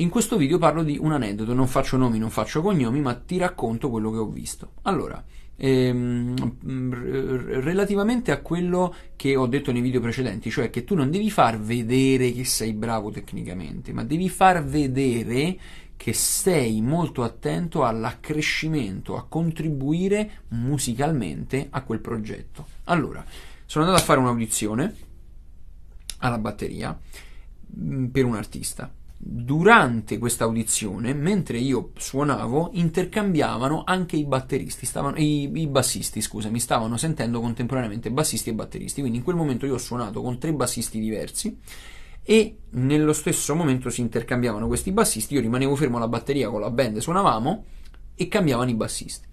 In questo video parlo di un aneddoto, non faccio nomi, non faccio cognomi, ma ti racconto quello che ho visto. Allora, ehm, relativamente a quello che ho detto nei video precedenti, cioè che tu non devi far vedere che sei bravo tecnicamente, ma devi far vedere che sei molto attento all'accrescimento, a contribuire musicalmente a quel progetto. Allora, sono andato a fare un'audizione alla batteria mm, per un artista durante questa audizione, mentre io suonavo, intercambiavano anche i batteristi, stavano, i, i bassisti, scusami, stavano sentendo contemporaneamente bassisti e batteristi, quindi in quel momento io ho suonato con tre bassisti diversi e nello stesso momento si intercambiavano questi bassisti, io rimanevo fermo alla batteria con la band, suonavamo e cambiavano i bassisti.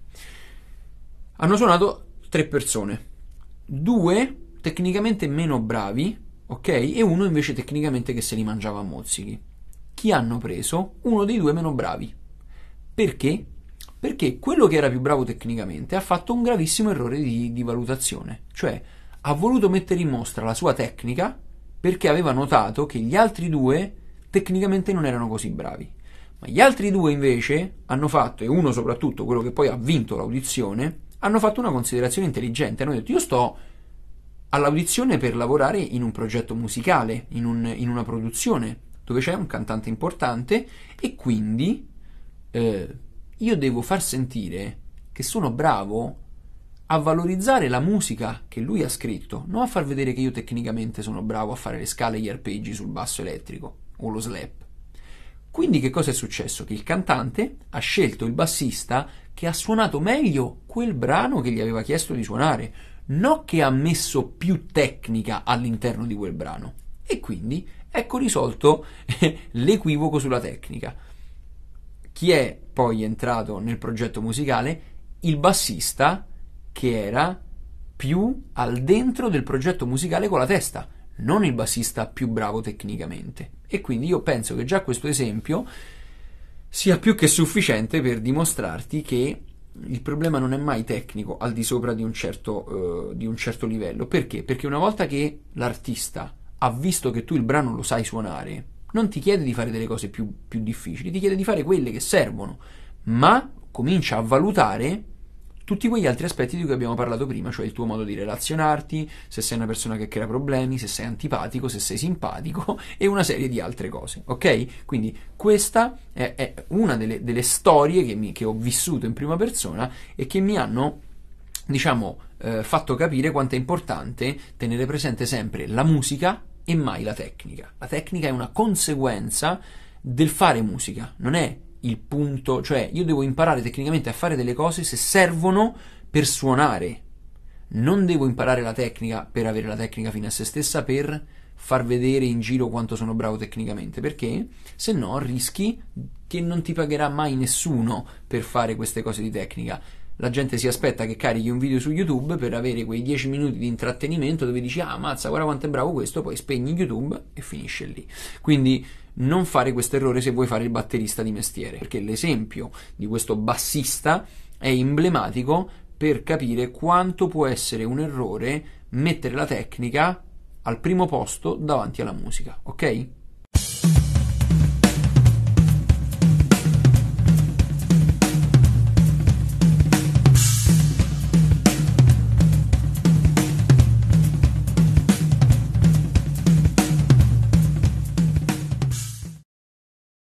Hanno suonato tre persone, due tecnicamente meno bravi, ok, e uno invece tecnicamente che se li mangiava a mozzichi chi hanno preso uno dei due meno bravi. Perché? Perché quello che era più bravo tecnicamente ha fatto un gravissimo errore di, di valutazione, cioè ha voluto mettere in mostra la sua tecnica perché aveva notato che gli altri due tecnicamente non erano così bravi. Ma gli altri due invece hanno fatto, e uno soprattutto, quello che poi ha vinto l'audizione, hanno fatto una considerazione intelligente. Hanno detto: Io sto all'audizione per lavorare in un progetto musicale, in, un, in una produzione dove c'è un cantante importante e quindi eh, io devo far sentire che sono bravo a valorizzare la musica che lui ha scritto, non a far vedere che io tecnicamente sono bravo a fare le scale e gli arpeggi sul basso elettrico o lo slap. Quindi che cosa è successo? Che il cantante ha scelto il bassista che ha suonato meglio quel brano che gli aveva chiesto di suonare, non che ha messo più tecnica all'interno di quel brano. E quindi Ecco risolto l'equivoco sulla tecnica. Chi è poi entrato nel progetto musicale? Il bassista che era più al dentro del progetto musicale con la testa, non il bassista più bravo tecnicamente. E quindi io penso che già questo esempio sia più che sufficiente per dimostrarti che il problema non è mai tecnico al di sopra di un certo, uh, di un certo livello. Perché? Perché una volta che l'artista ha visto che tu il brano lo sai suonare, non ti chiede di fare delle cose più, più difficili, ti chiede di fare quelle che servono, ma comincia a valutare tutti quegli altri aspetti di cui abbiamo parlato prima, cioè il tuo modo di relazionarti, se sei una persona che crea problemi, se sei antipatico, se sei simpatico e una serie di altre cose, ok? Quindi questa è, è una delle, delle storie che, mi, che, ho vissuto in prima persona e che mi hanno, diciamo, eh, fatto capire quanto è importante tenere presente sempre la musica e mai la tecnica. La tecnica è una conseguenza del fare musica, non è il punto, cioè io devo imparare tecnicamente a fare delle cose se servono per suonare. Non devo imparare la tecnica per avere la tecnica fine a se stessa, per far vedere in giro quanto sono bravo tecnicamente, perché se no rischi che non ti pagherà mai nessuno per fare queste cose di tecnica la gente si aspetta che carichi un video su YouTube per avere quei 10 minuti di intrattenimento dove dici ah mazza guarda quanto è bravo questo, poi spegni YouTube e finisce lì. Quindi non fare questo errore se vuoi fare il batterista di mestiere, perché l'esempio di questo bassista è emblematico per capire quanto può essere un errore mettere la tecnica al primo posto davanti alla musica, ok?